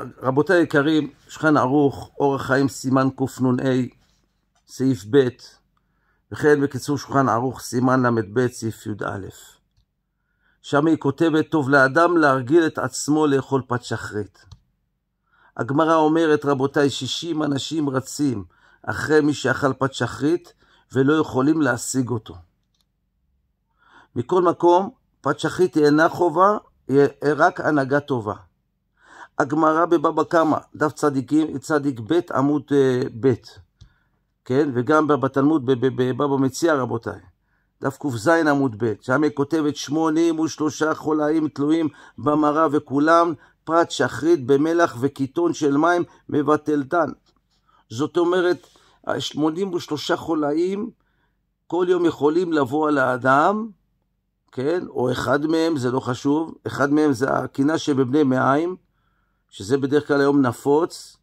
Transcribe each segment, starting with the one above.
רבותי היקרים, שכן ערוך, אורח חיים סימן קנ"א, סעיף ב', וכן בקיצור שולחן ערוך סימן ל"ב, סעיף י"א. שם היא כותבת, טוב לאדם להרגיל את עצמו לאכול פת שחרית. הגמרא אומרת, רבותיי, 60 אנשים רצים אחרי מי שאכל פת שחרית ולא יכולים להשיג אותו. מכל מקום, פת שחרית היא אינה חובה, היא רק הנהגה טובה. הגמרא בבבא קמא, דף צדיקים, צדיק ב' עמוד אה, ב', כן? וגם בתלמוד בבבא מציע רבותיי, דף ק"ז עמוד ב', שם היא כותבת 83 חולאים תלויים במראה וכולם פרט שחרית במלח וקיטון של מים מבטלתן. זאת אומרת, 83 חולאים כל יום יכולים לבוא על האדם, כן? או אחד מהם, זה לא חשוב, אחד מהם זה הקינה שבבני מעיים, שזה בדרך כלל היום נפוץ,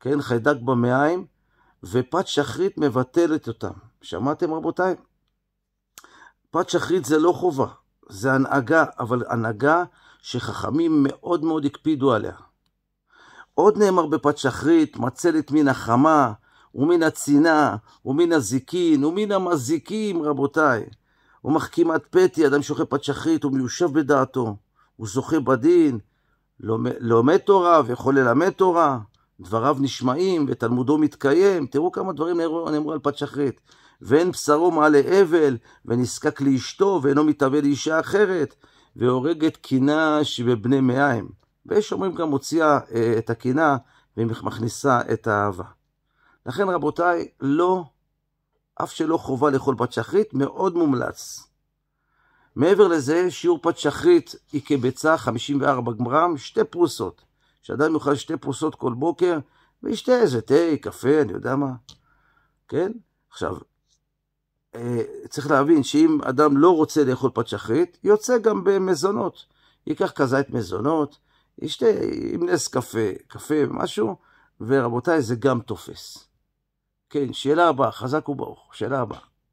כן, חיידק במעיים, ופת שחרית מבטלת אותם. שמעתם רבותיי? פת שחרית זה לא חובה, זה הנהגה, אבל הנהגה שחכמים מאוד מאוד הקפידו עליה. עוד נאמר בפת שחרית, מצלת מן החמה, ומן הצינה, ומן הזיקין, ומן המזיקים, רבותיי. ומחכימת פתי, אדם שוכב פת שחרית, הוא מיושב בדעתו, הוא זוכה בדין, לומד, תורה ויכול ללמד תורה, דבריו נשמעים ותלמודו מתקיים. תראו כמה דברים נאמרו, על פת שחרית. ואין בשרו מעלה אבל, ונזקק לאשתו, ואינו מתאבד לאישה אחרת, והורג את קינה שבבני מאיים. ויש אומרים גם מוציאה אה, את הקינה, ומכניסה את האהבה. לכן רבותיי, לא, אף שלא חובה לאכול פת שחרית, מאוד מומלץ. מעבר לזה, שיעור פת שחרית היא כביצה 54 גמרם, שתי פרוסות. שאדם יאכל שתי פרוסות כל בוקר, וישתה איזה תה, קפה, אני יודע מה. כן? עכשיו, אה, צריך להבין שאם אדם לא רוצה לאכול פת שחרית, יוצא גם במזונות. ייקח כזית מזונות, ישתה עם נס קפה, קפה ומשהו, ורבותיי, זה גם תופס. כן, שאלה הבאה, חזק וברוך, שאלה הבאה.